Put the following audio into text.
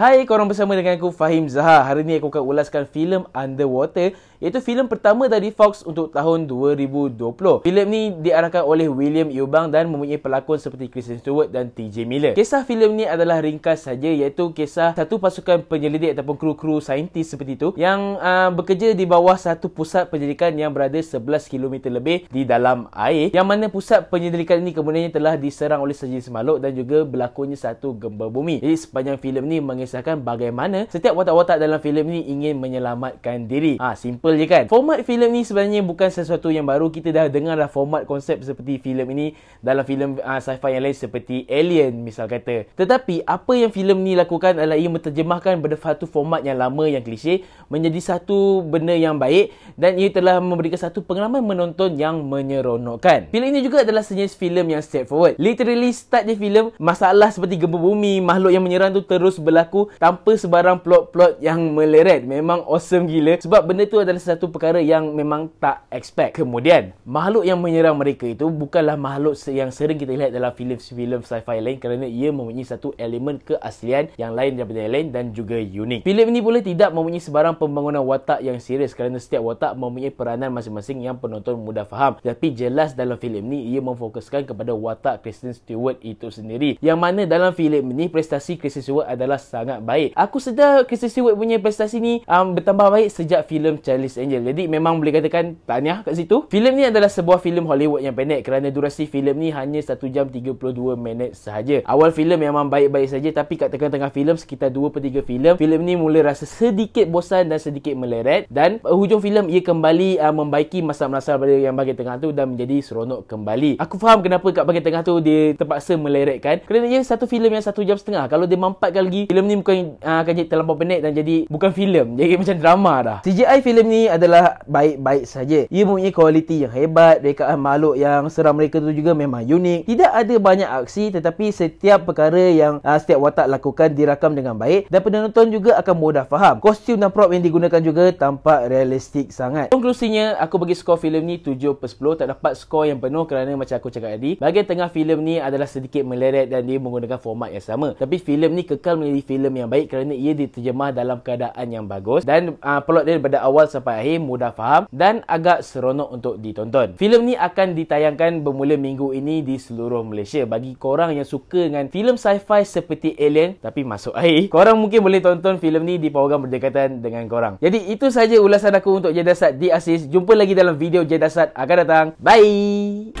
Hai korang bersama dengan aku Fahim Zahar. Hari ni aku akan ulaskan filem Underwater iaitu filem pertama dari Fox untuk tahun 2020. Filem ni diarahkan oleh William Eubank dan mempunyai pelakon seperti Kristen Stewart dan TJ Miller. Kisah filem ni adalah ringkas saja iaitu kisah satu pasukan penyelidik ataupun kru-kru saintis seperti itu yang uh, bekerja di bawah satu pusat penyelidikan yang berada 11 km lebih di dalam air yang mana pusat penyelidikan ini kemudiannya telah diserang oleh sejenis makhluk dan juga berlakunya satu gempa bumi. Jadi sepanjang filem ni mengisahkan bagaimana setiap watak-watak dalam filem ni ingin menyelamatkan diri. Ah ha, simple betul je kan format filem ni sebenarnya bukan sesuatu yang baru kita dah dengar lah format konsep seperti filem ini dalam filem uh, sci-fi yang lain seperti alien misal kata tetapi apa yang filem ni lakukan adalah ia menterjemahkan benda satu format yang lama yang klise menjadi satu benda yang baik dan ia telah memberikan satu pengalaman menonton yang menyeronokkan filem ini juga adalah sejenis filem yang straight forward literally start je filem masalah seperti gempa bumi makhluk yang menyerang tu terus berlaku tanpa sebarang plot-plot yang meleret memang awesome gila sebab benda tu adalah satu perkara yang memang tak expect. Kemudian, makhluk yang menyerang mereka itu bukanlah makhluk yang sering kita lihat dalam filem-filem sci-fi lain kerana ia mempunyai satu elemen keaslian yang lain daripada yang lain dan juga unik. Filem ini boleh tidak mempunyai sebarang pembangunan watak yang serius kerana setiap watak mempunyai peranan masing-masing yang penonton mudah faham. Tetapi jelas dalam filem ini ia memfokuskan kepada watak Kristen Stewart itu sendiri. Yang mana dalam filem ini prestasi Kristen Stewart adalah sangat baik. Aku sedar Kristen Stewart punya prestasi ini um, bertambah baik sejak filem Charlie Miss Angel. Jadi memang boleh katakan tanya kat situ. Filem ni adalah sebuah filem Hollywood yang pendek kerana durasi filem ni hanya 1 jam 32 minit sahaja. Awal filem memang baik-baik saja tapi kat tengah-tengah filem sekitar 2 per 3 filem, filem ni mula rasa sedikit bosan dan sedikit meleret dan uh, hujung filem ia kembali uh, membaiki masa masa pada yang bahagian tengah tu dan menjadi seronok kembali. Aku faham kenapa kat bahagian tengah tu dia terpaksa kan kerana ia satu filem yang 1 jam setengah. Kalau dia mampatkan lagi, filem ni bukan uh, akan jadi terlalu pendek dan jadi bukan filem. Jadi macam drama dah. CGI filem ni adalah baik-baik saja. Ia mempunyai kualiti yang hebat, mereka rekaan makhluk yang seram mereka tu juga memang unik. Tidak ada banyak aksi tetapi setiap perkara yang uh, setiap watak lakukan dirakam dengan baik dan penonton juga akan mudah faham. Kostum dan prop yang digunakan juga tampak realistik sangat. Konklusinya, aku bagi skor filem ni 7 per 10. Tak dapat skor yang penuh kerana macam aku cakap tadi, bahagian tengah filem ni adalah sedikit meleret dan dia menggunakan format yang sama. Tapi filem ni kekal menjadi filem yang baik kerana ia diterjemah dalam keadaan yang bagus dan uh, plot dia daripada awal sampai sampai akhir mudah faham dan agak seronok untuk ditonton. Filem ni akan ditayangkan bermula minggu ini di seluruh Malaysia. Bagi korang yang suka dengan filem sci-fi seperti Alien tapi masuk air, korang mungkin boleh tonton filem ni di program berdekatan dengan korang. Jadi itu sahaja ulasan aku untuk Jedasat di Asis. Jumpa lagi dalam video Jedasat akan datang. Bye!